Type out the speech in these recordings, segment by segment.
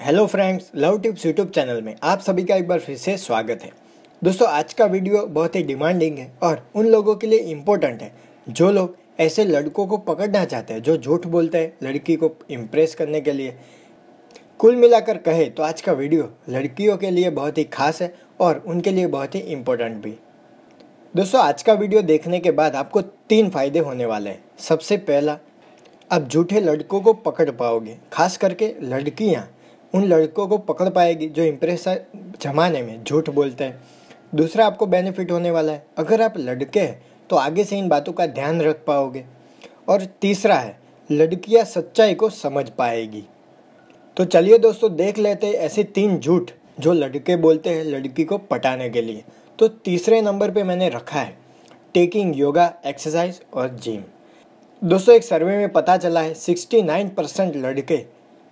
hello friends love tips YouTube channel में आप सभी का एक बार फिर से स्वागत है दोस्तों आज का वीडियो बहुत ही डिमांडिंग है और उन लोगों के लिए इम्पोर्टेंट है जो लोग ऐसे लड़कों को पकड़ना चाहते हैं जो झूठ बोलते हैं लड़की को इम्प्रेस करने के लिए कुल मिलाकर कहे तो आज का वीडियो लड़कियों के लिए बहुत ही खास है और उनके लिए बहुत ही इम्पोर्टेंट भी दोस्तों आज का वीडियो देखने के बाद आपको तीन फायदे होने वाले हैं सबसे पहला आप झूठे लड़कों को पकड़ पाओगे खास करके लड़कियाँ उन लड़कों को पकड़ पाएगी जो इम्प्रेस जमाने में झूठ बोलते हैं दूसरा आपको बेनिफिट होने वाला है अगर आप लड़के हैं तो आगे से इन बातों का ध्यान रख पाओगे और तीसरा है लड़कियां सच्चाई को समझ पाएगी तो चलिए दोस्तों देख लेते हैं ऐसे तीन झूठ जो लड़के बोलते हैं लड़की को पटाने के लिए तो तीसरे नंबर पे मैंने रखा है टेकिंग योगा एक्सरसाइज और जिम दोस्तों एक सर्वे में पता चला है 69 परसेंट लड़के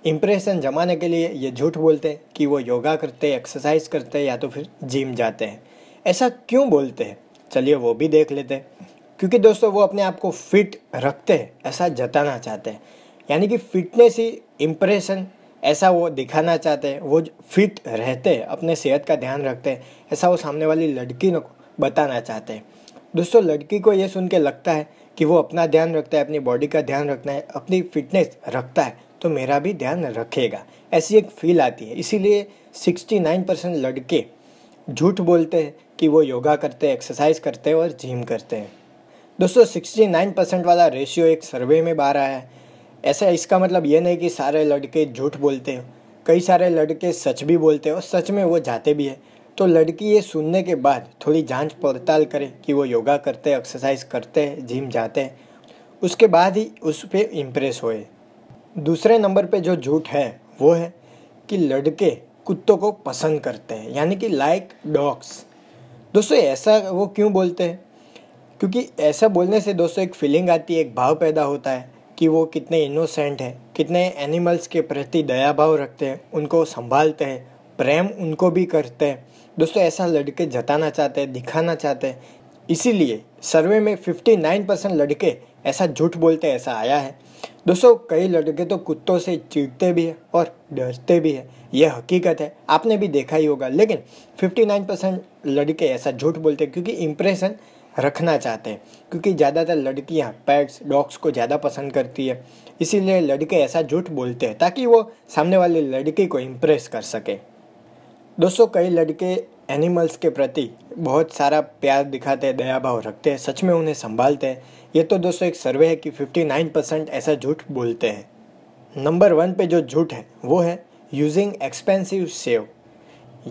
इम्प्रेशन जमाने के लिए ये झूठ बोलते हैं कि वो योगा करते एक्सरसाइज करते हैं या तो फिर जिम जाते हैं ऐसा क्यों बोलते हैं चलिए वो भी देख लेते हैं क्योंकि दोस्तों वो अपने आप को फिट रखते हैं ऐसा जताना चाहते हैं यानी कि फिटनेस ही इम्प्रेशन ऐसा वो दिखाना चाहते हैं वो फिट रहते हैं अपने सेहत का ध्यान रखते हैं ऐसा वो सामने वाली लड़की को बताना चाहते हैं दोस्तों लड़की को ये सुन के लगता है कि वो अपना ध्यान रखता है अपनी बॉडी का ध्यान रखना है अपनी फिटनेस रखता है तो मेरा भी ध्यान रखेगा ऐसी एक फील आती है इसीलिए 69 परसेंट लड़के झूठ बोलते हैं कि वो योगा करते हैं एक्सरसाइज करते हैं और जिम करते हैं दोस्तों नाइन परसेंट वाला रेशियो एक सर्वे में बाहर आया है ऐसा इसका मतलब ये नहीं कि सारे लड़के झूठ बोलते हैं कई सारे लड़के सच भी बोलते हैं और सच में वो जाते भी है तो लड़की ये सुनने के बाद थोड़ी जांच पड़ताल करे कि वो योगा करते एक्सरसाइज करते जिम जाते उसके बाद ही उस पर इम्प्रेस होए दूसरे नंबर पे जो झूठ है वो है कि लड़के कुत्तों को पसंद करते हैं यानी कि लाइक डॉग्स दोस्तों ऐसा वो क्यों बोलते हैं क्योंकि ऐसा बोलने से दोस्तों एक फीलिंग आती है एक भाव पैदा होता है कि वो कितने इनोसेंट हैं कितने एनिमल्स के प्रति दया भाव रखते हैं उनको संभालते हैं प्रेम उनको भी करते हैं दोस्तों ऐसा लड़के जताना चाहते हैं दिखाना चाहते हैं इसीलिए सर्वे में 59 परसेंट लड़के ऐसा झूठ बोलते ऐसा आया है दोस्तों कई लड़के तो कुत्तों से चीखते भी हैं और डरते भी हैं यह हकीकत है आपने भी देखा ही होगा लेकिन 59 परसेंट लड़के ऐसा झूठ बोलते हैं क्योंकि इम्प्रेशन रखना चाहते हैं क्योंकि ज़्यादातर लड़कियाँ पैट्स डॉग्स को ज़्यादा पसंद करती है इसीलिए लड़के ऐसा झूठ बोलते हैं ताकि वो सामने वाली लड़की को इम्प्रेस कर सके दोस्तों कई लड़के एनिमल्स के प्रति बहुत सारा प्यार दिखाते हैं दया भाव रखते हैं सच में उन्हें संभालते हैं ये तो दोस्तों एक सर्वे है कि 59 परसेंट ऐसा झूठ बोलते हैं नंबर वन पे जो झूठ है वो है यूजिंग एक्सपेंसिव सेव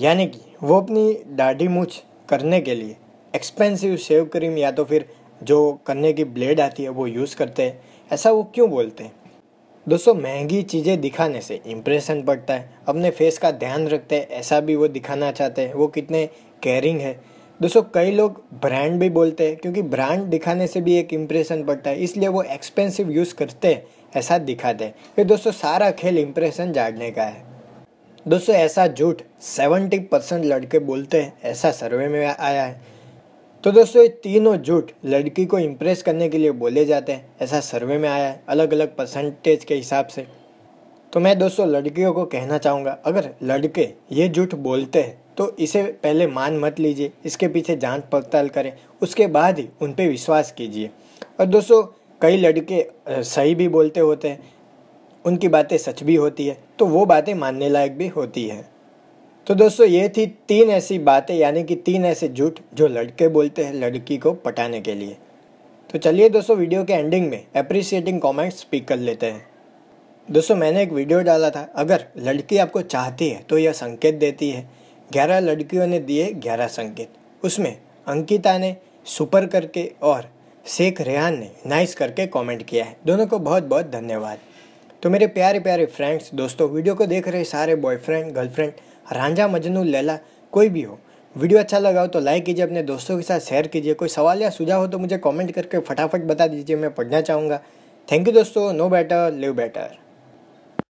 यानी कि वो अपनी दाढ़ी मूछ करने के लिए एक्सपेंसिव सेव क्रीम या तो फिर जो करने की ब्लेड आती है वो यूज़ करते हैं ऐसा वो क्यों बोलते हैं दोस्तों महंगी चीज़ें दिखाने से इम्प्रेशन पड़ता है अपने फेस का ध्यान रखते हैं ऐसा भी वो दिखाना चाहते हैं वो कितने केयरिंग है दोस्तों कई लोग ब्रांड भी बोलते हैं क्योंकि ब्रांड दिखाने से भी एक इम्प्रेशन पड़ता है इसलिए वो एक्सपेंसिव यूज़ करते हैं ऐसा दिखाते हैं फिर दोस्तों सारा खेल इम्प्रेशन जाड़ने का है दोस्तों ऐसा झूठ सेवेंटी परसेंट लड़के बोलते हैं ऐसा सर्वे में आया है तो दोस्तों ये तीनों झूठ लड़की को इम्प्रेस करने के लिए बोले जाते हैं ऐसा सर्वे में आया है अलग अलग परसेंटेज के हिसाब से तो मैं दोस्तों लड़कियों को कहना चाहूँगा अगर लड़के ये झूठ बोलते हैं तो इसे पहले मान मत लीजिए इसके पीछे जांच पड़ताल करें उसके बाद ही उन पर विश्वास कीजिए और दोस्तों कई लड़के सही भी बोलते होते हैं उनकी बातें सच भी होती है तो वो बातें मानने लायक भी होती हैं तो दोस्तों ये थी तीन ऐसी बातें यानी कि तीन ऐसे झूठ जो लड़के बोलते हैं लड़की को पटाने के लिए तो चलिए दोस्तों वीडियो के एंडिंग में अप्रिसिएटिंग कॉमेंट्स पिक कर लेते हैं दोस्तों मैंने एक वीडियो डाला था अगर लड़की आपको चाहती है तो यह संकेत देती है ग्यारह लड़कियों ने दिए ग्यारह संकेत उसमें अंकिता ने सुपर करके और शेख रेहान ने नाइस करके कमेंट किया है दोनों को बहुत बहुत धन्यवाद तो मेरे प्यारे प्यारे फ्रेंड्स दोस्तों वीडियो को देख रहे सारे बॉयफ्रेंड गर्लफ्रेंड रांझा मजनू लैला कोई भी हो वीडियो अच्छा लगा हो तो लाइक कीजिए अपने दोस्तों के साथ शेयर कीजिए कोई सवाल या सुझाव हो तो मुझे कमेंट करके फटाफट बता दीजिए मैं पढ़ना चाहूँगा थैंक यू दोस्तों नो बेटर लिव बेटर